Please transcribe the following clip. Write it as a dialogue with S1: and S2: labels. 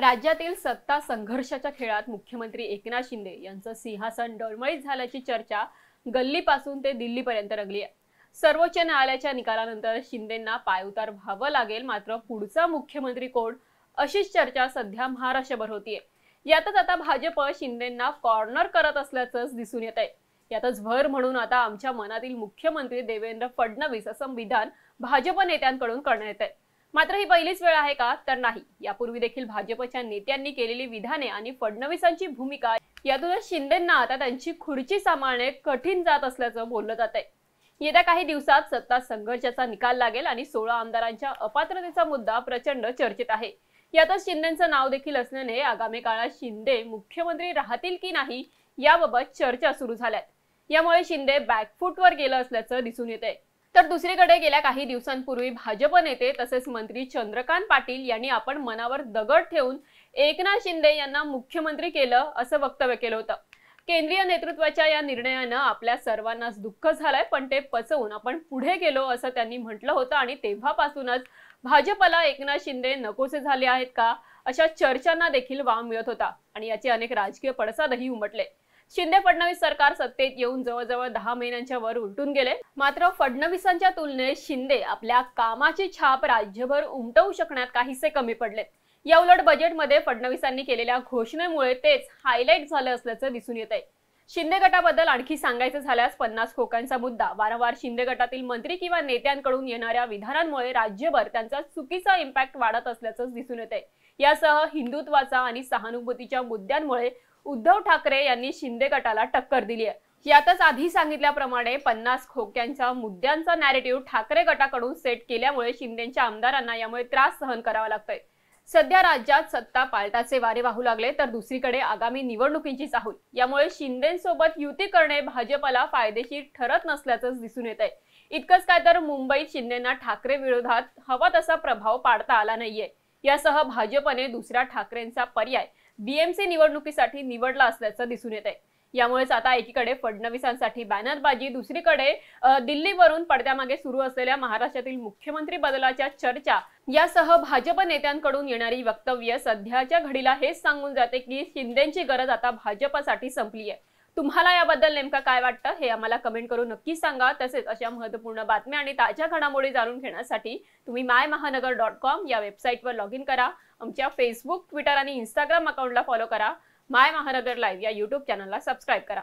S1: राज्यातील सत्ता संघर्षाच्या खेळात मुख्यमंत्री एकनाथ शिंदे यांचं सिंहासन डळमळीत झाल्याची चर्चा गल्लीपासून ते दिल्लीपर्यंत रंगली आहे सर्वोच्च न्यायालयाच्या निकालानंतर शिंदेंना पायउतार व्हावं लागेल मात्र पुढचा मुख्यमंत्री कोण अशीच चर्चा सध्या महाराष्ट्रभर होतीये यातच आता भाजप शिंदेंना कॉर्नर करत असल्याचंच दिसून येत आहे यातच भर म्हणून आता आमच्या मनातील मुख्यमंत्री देवेंद्र फडणवीस असं विधान भाजप नेत्यांकडून करण्यात येत आहे मात्र ही पहिलीच वेळ आहे का तर नाही यापूर्वी देखील भाजपच्या नेत्यांनी केलेली विधाने आणि फडणवीसांची भूमिका यातूनच शिंदेना आता त्यांची खुर्ची सांभाळणे कठीण जात असल्याचं बोललं जात आहे येत्या काही दिवसात सत्ता संघर्षाचा निकाल लागेल आणि सोळा आमदारांच्या अपात्रतेचा मुद्दा प्रचंड चर्चेत आहे यातच शिंदेचं नाव देखील असल्याने आगामी काळात शिंदे मुख्यमंत्री राहतील की नाही याबाबत चर्चा सुरू झाल्यात यामुळे शिंदे बॅकफूटवर गेलं असल्याचं दिसून येत तर दुसरीकडे गेल्या काही दिवसांपूर्वी भाजप नेते तसेच मंत्री चंद्रकांत पाटील यांनी आपण मनावर दगड ठेवून एकनाथ शिंदे यांना मुख्यमंत्री केलं असं वक्तव्य केलं होतं केंद्रीय नेतृत्वाच्या या निर्णयानं आपल्या सर्वांनाच दुःख झालंय पण ते पचवून आपण पुढे गेलो असं त्यांनी म्हटलं होतं आणि तेव्हापासूनच भाजपला एकनाथ शिंदे नकोसे झाले आहेत का अशा चर्चांना देखील वाव मिळत होता आणि याचे अनेक राजकीय पडसादही उमटले शिंदे फडणवीस सरकार सत्तेत येऊन जवळजवळ दहा महिन्यांच्या वर उलटून गेले मात्र फडणवीसांच्या तुलनेत शिंदे आपल्या कामाची छाप राज्यभर उमटवू शकण्यात काहीसे कमी पडले या उलट बजेटमध्ये फडणवीसांनी केलेल्या घोषणेमुळे तेच हायलाईट झालं असल्याचं दिसून येत आहे शिंदे गटाबद्दल आणखी सांगायचं झाल्यास पन्नास खोकांचा मुद्दा वारंवार शिंदे गटातील मंत्री किंवा नेत्यांकडून येणाऱ्या विधानांमुळे राज्यभर त्यांचा चुकीचा इम्पॅक्ट वाढत असल्याचं दिसून येत आहे यासह हिंदुत्वाचा आणि सहानुभूतीच्या मुद्द्यांमुळे उद्धव ठाकरे यांनी शिंदे गटाला टक्कर दिली आहे यातच आधी सांगितल्याप्रमाणे पन्नास खोक्यांच्या मुद्द्यांचा नॅरेटिव्ह ठाकरे गटाकडून सेट केल्यामुळे शिंदेच्या आमदारांना यामुळे त्रास सहन करावा लागतोय सध्या राज्यात सत्ता पालटाचे वारे वाहू लागले तर दुसरीकडे आगामी निवडणुकीची चाहूल यामुळे शिंदेसोबत युती करणे भाजपला फायदेशीर ठरत नसल्याचं दिसून येत आहे इतकंच काय तर मुंबईत शिंदेना ठाकरे विरोधात हवा तसा प्रभाव पाडता आला नाहीये यासह भाजपने दुसऱ्या ठाकरेंचा पर्याय बीएमसी निवडणुकीसाठी निवडला असल्याचं दिसून येत आहे यामुळेच आता एकीकडे फडणवीसांसाठी बॅनरबाजी दुसरीकडे दिल्लीवरून पडद्यामागे सुरू असलेल्या महाराष्ट्रातील मुख्यमंत्री बदलाच्या चर्चा यासह भाजप नेत्यांकडून येणारी वक्तव्य सध्याच्या घडीला हेच सांगून जाते की शिंदेची गरज आता भाजपसाठी संपली आहे तुम्हाला याबद्दल नेमका काय वाटतं हे आम्हाला कमेंट करून नक्की सांगा तसेच अशा महत्त्वपूर्ण बातम्या आणि ताज्या घडामोडी जाणून घेण्यासाठी तुम्ही माय महानगर डॉट कॉम या वेबसाईटवर लॉग इन करा आमच्या फेसबुक ट्विटर आणि इंस्टाग्राम अकाउंटला फॉलो करा माय महानगर लाईव्ह या यूट्यूब चॅनलला सबस्क्राईब करा